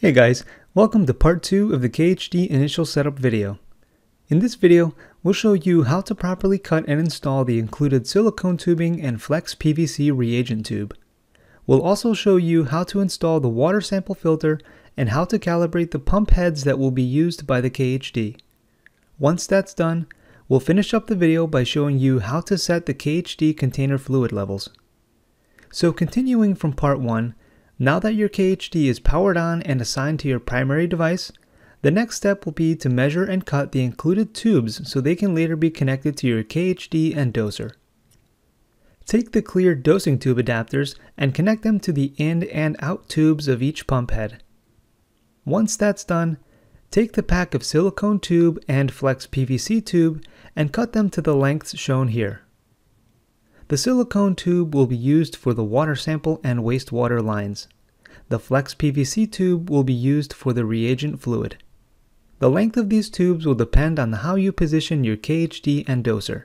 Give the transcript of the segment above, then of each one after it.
Hey guys, welcome to part 2 of the KHD initial setup video. In this video, we'll show you how to properly cut and install the included silicone tubing and flex PVC reagent tube. We'll also show you how to install the water sample filter and how to calibrate the pump heads that will be used by the KHD. Once that's done, we'll finish up the video by showing you how to set the KHD container fluid levels. So continuing from part 1, now that your KHD is powered on and assigned to your primary device, the next step will be to measure and cut the included tubes so they can later be connected to your KHD and doser. Take the clear dosing tube adapters and connect them to the in and out tubes of each pump head. Once that's done, take the pack of silicone tube and flex PVC tube and cut them to the lengths shown here. The silicone tube will be used for the water sample and wastewater lines. The flex PVC tube will be used for the reagent fluid. The length of these tubes will depend on how you position your KHD and doser.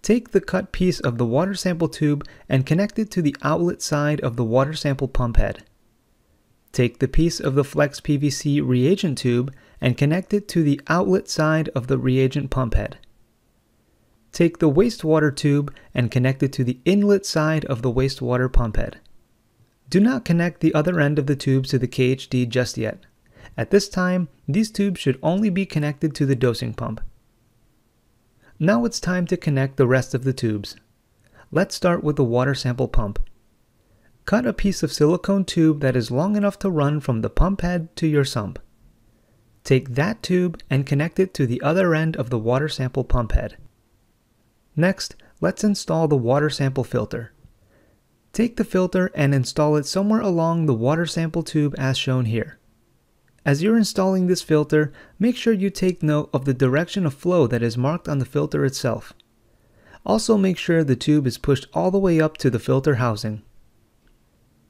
Take the cut piece of the water sample tube and connect it to the outlet side of the water sample pump head. Take the piece of the flex PVC reagent tube and connect it to the outlet side of the reagent pump head. Take the wastewater tube and connect it to the inlet side of the wastewater pump head. Do not connect the other end of the tube to the KHD just yet. At this time, these tubes should only be connected to the dosing pump. Now it's time to connect the rest of the tubes. Let's start with the water sample pump. Cut a piece of silicone tube that is long enough to run from the pump head to your sump. Take that tube and connect it to the other end of the water sample pump head. Next, let's install the water sample filter. Take the filter and install it somewhere along the water sample tube as shown here. As you're installing this filter, make sure you take note of the direction of flow that is marked on the filter itself. Also make sure the tube is pushed all the way up to the filter housing.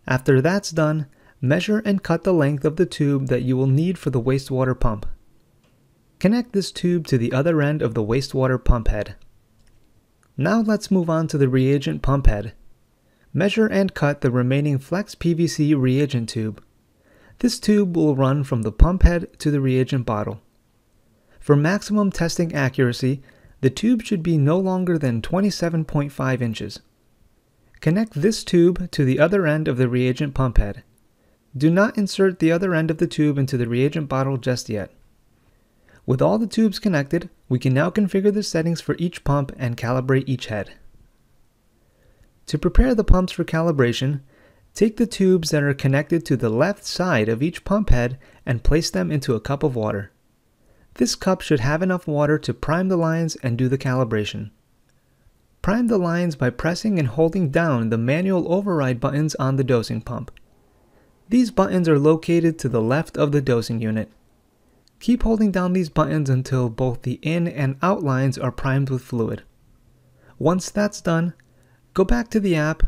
After that's done, measure and cut the length of the tube that you will need for the wastewater pump. Connect this tube to the other end of the wastewater pump head. Now let's move on to the reagent pump head. Measure and cut the remaining flex PVC reagent tube. This tube will run from the pump head to the reagent bottle. For maximum testing accuracy, the tube should be no longer than 27.5 inches. Connect this tube to the other end of the reagent pump head. Do not insert the other end of the tube into the reagent bottle just yet. With all the tubes connected, we can now configure the settings for each pump and calibrate each head. To prepare the pumps for calibration, take the tubes that are connected to the left side of each pump head and place them into a cup of water. This cup should have enough water to prime the lines and do the calibration. Prime the lines by pressing and holding down the manual override buttons on the dosing pump. These buttons are located to the left of the dosing unit. Keep holding down these buttons until both the in and out lines are primed with fluid. Once that's done, go back to the app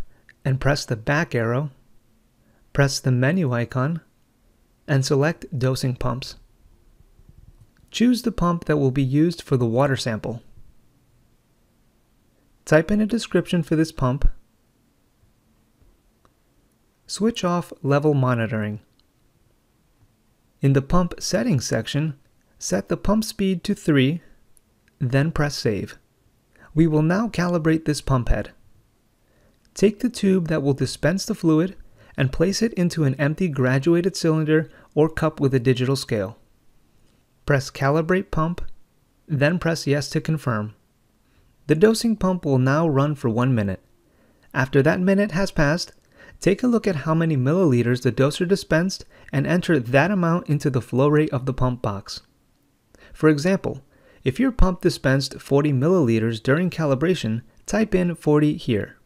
and press the back arrow, press the menu icon, and select dosing pumps. Choose the pump that will be used for the water sample. Type in a description for this pump. Switch off level monitoring. In the pump settings section, set the pump speed to 3, then press save. We will now calibrate this pump head. Take the tube that will dispense the fluid and place it into an empty graduated cylinder or cup with a digital scale. Press calibrate pump, then press yes to confirm. The dosing pump will now run for one minute. After that minute has passed, Take a look at how many milliliters the doser dispensed and enter that amount into the flow rate of the pump box. For example, if your pump dispensed 40 milliliters during calibration, type in 40 here.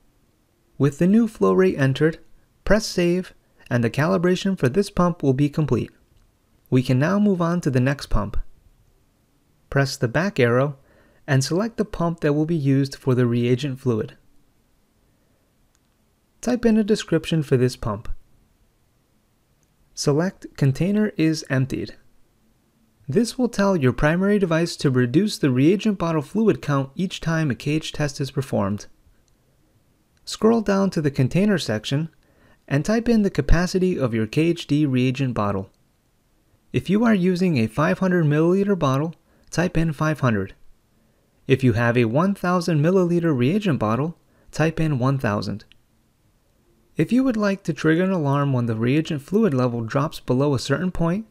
With the new flow rate entered, press save, and the calibration for this pump will be complete. We can now move on to the next pump. Press the back arrow and select the pump that will be used for the reagent fluid type in a description for this pump. Select Container is Emptied. This will tell your primary device to reduce the reagent bottle fluid count each time a cage test is performed. Scroll down to the container section and type in the capacity of your KHD reagent bottle. If you are using a 500 milliliter bottle, type in 500. If you have a 1000 milliliter reagent bottle, type in 1000. If you would like to trigger an alarm when the reagent fluid level drops below a certain point,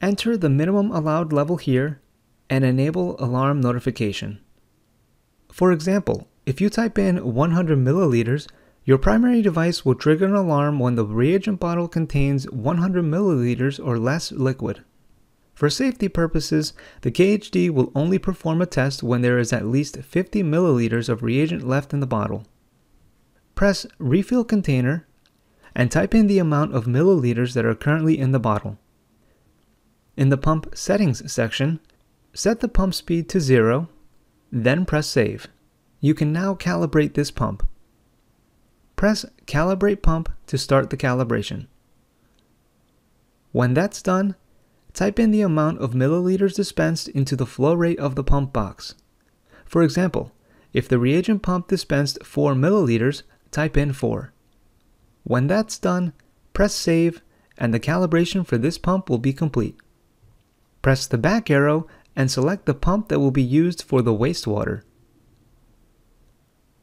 enter the minimum allowed level here and enable alarm notification. For example, if you type in 100 milliliters, your primary device will trigger an alarm when the reagent bottle contains 100 milliliters or less liquid. For safety purposes, the KHD will only perform a test when there is at least 50 milliliters of reagent left in the bottle. Press refill container and type in the amount of milliliters that are currently in the bottle. In the pump settings section, set the pump speed to zero, then press save. You can now calibrate this pump. Press calibrate pump to start the calibration. When that's done, type in the amount of milliliters dispensed into the flow rate of the pump box. For example, if the reagent pump dispensed 4 milliliters, type in 4. When that's done, press save and the calibration for this pump will be complete. Press the back arrow and select the pump that will be used for the wastewater.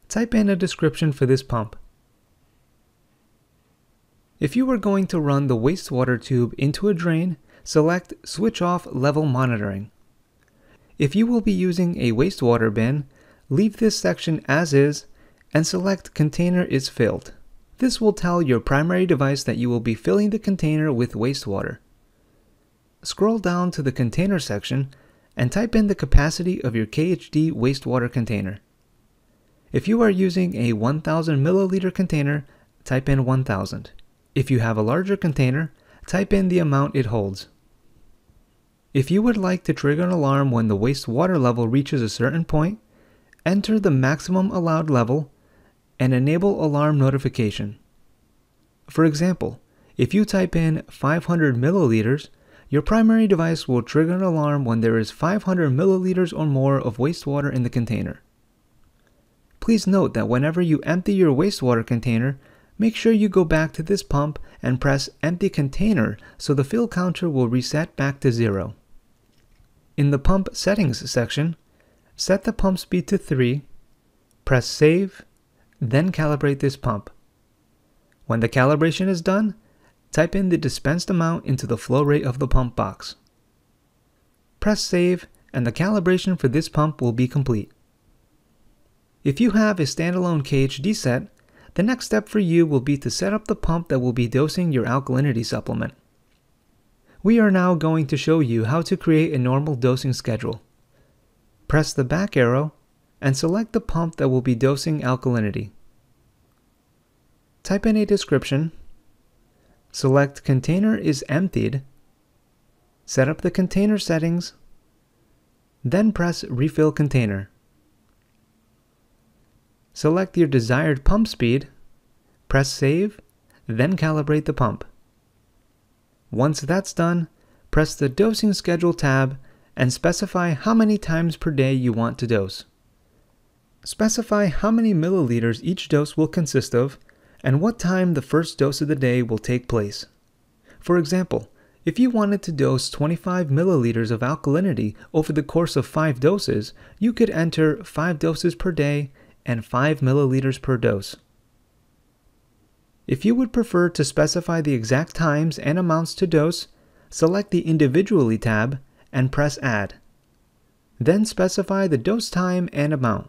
Type in a description for this pump. If you are going to run the wastewater tube into a drain, select Switch off Level Monitoring. If you will be using a wastewater bin, leave this section as is and select container is filled. This will tell your primary device that you will be filling the container with wastewater. Scroll down to the container section and type in the capacity of your KHD wastewater container. If you are using a 1000 milliliter container, type in 1000. If you have a larger container, type in the amount it holds. If you would like to trigger an alarm when the wastewater level reaches a certain point, enter the maximum allowed level and enable alarm notification. For example, if you type in 500 milliliters, your primary device will trigger an alarm when there is 500 milliliters or more of wastewater in the container. Please note that whenever you empty your wastewater container, make sure you go back to this pump and press empty container so the fill counter will reset back to zero. In the pump settings section, set the pump speed to 3, press save, then calibrate this pump. When the calibration is done, type in the dispensed amount into the flow rate of the pump box. Press save and the calibration for this pump will be complete. If you have a standalone KHD set, the next step for you will be to set up the pump that will be dosing your alkalinity supplement. We are now going to show you how to create a normal dosing schedule. Press the back arrow and select the pump that will be dosing alkalinity. Type in a description, select container is emptied, set up the container settings, then press refill container. Select your desired pump speed, press save, then calibrate the pump. Once that's done, press the dosing schedule tab and specify how many times per day you want to dose. Specify how many milliliters each dose will consist of and what time the first dose of the day will take place. For example, if you wanted to dose 25 milliliters of alkalinity over the course of 5 doses, you could enter 5 doses per day and 5 milliliters per dose. If you would prefer to specify the exact times and amounts to dose, select the Individually tab and press Add. Then specify the dose time and amount.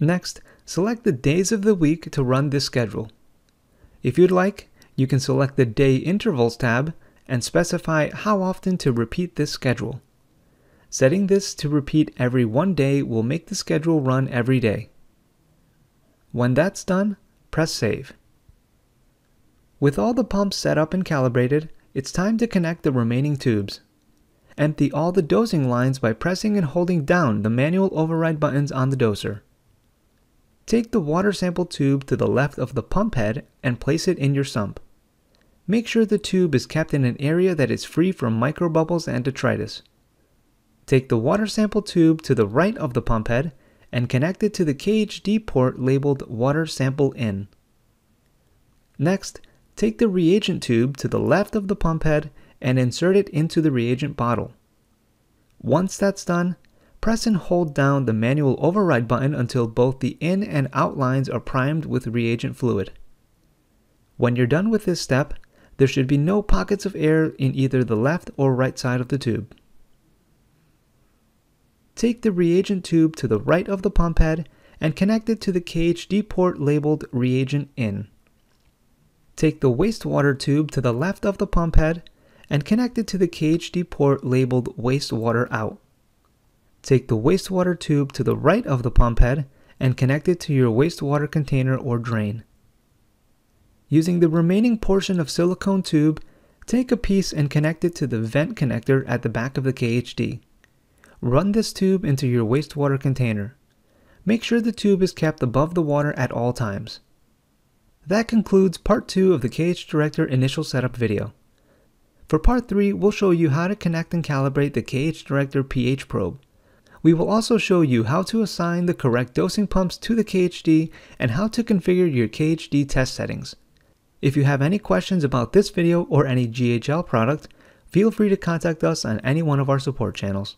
Next, select the days of the week to run this schedule. If you'd like, you can select the Day Intervals tab and specify how often to repeat this schedule. Setting this to repeat every one day will make the schedule run every day. When that's done, press Save. With all the pumps set up and calibrated, it's time to connect the remaining tubes. Empty all the dosing lines by pressing and holding down the manual override buttons on the doser. Take the water sample tube to the left of the pump head and place it in your sump. Make sure the tube is kept in an area that is free from microbubbles and detritus. Take the water sample tube to the right of the pump head and connect it to the KHD port labeled Water Sample In. Next, take the reagent tube to the left of the pump head and insert it into the reagent bottle. Once that's done, Press and hold down the manual override button until both the in and out lines are primed with reagent fluid. When you're done with this step, there should be no pockets of air in either the left or right side of the tube. Take the reagent tube to the right of the pump head and connect it to the KHD port labeled reagent in. Take the wastewater tube to the left of the pump head and connect it to the KHD port labeled wastewater out. Take the wastewater tube to the right of the pump head and connect it to your wastewater container or drain. Using the remaining portion of silicone tube, take a piece and connect it to the vent connector at the back of the KHD. Run this tube into your wastewater container. Make sure the tube is kept above the water at all times. That concludes part 2 of the KH Director initial setup video. For part 3, we'll show you how to connect and calibrate the KH Director pH probe. We will also show you how to assign the correct dosing pumps to the KHD and how to configure your KHD test settings. If you have any questions about this video or any GHL product, feel free to contact us on any one of our support channels.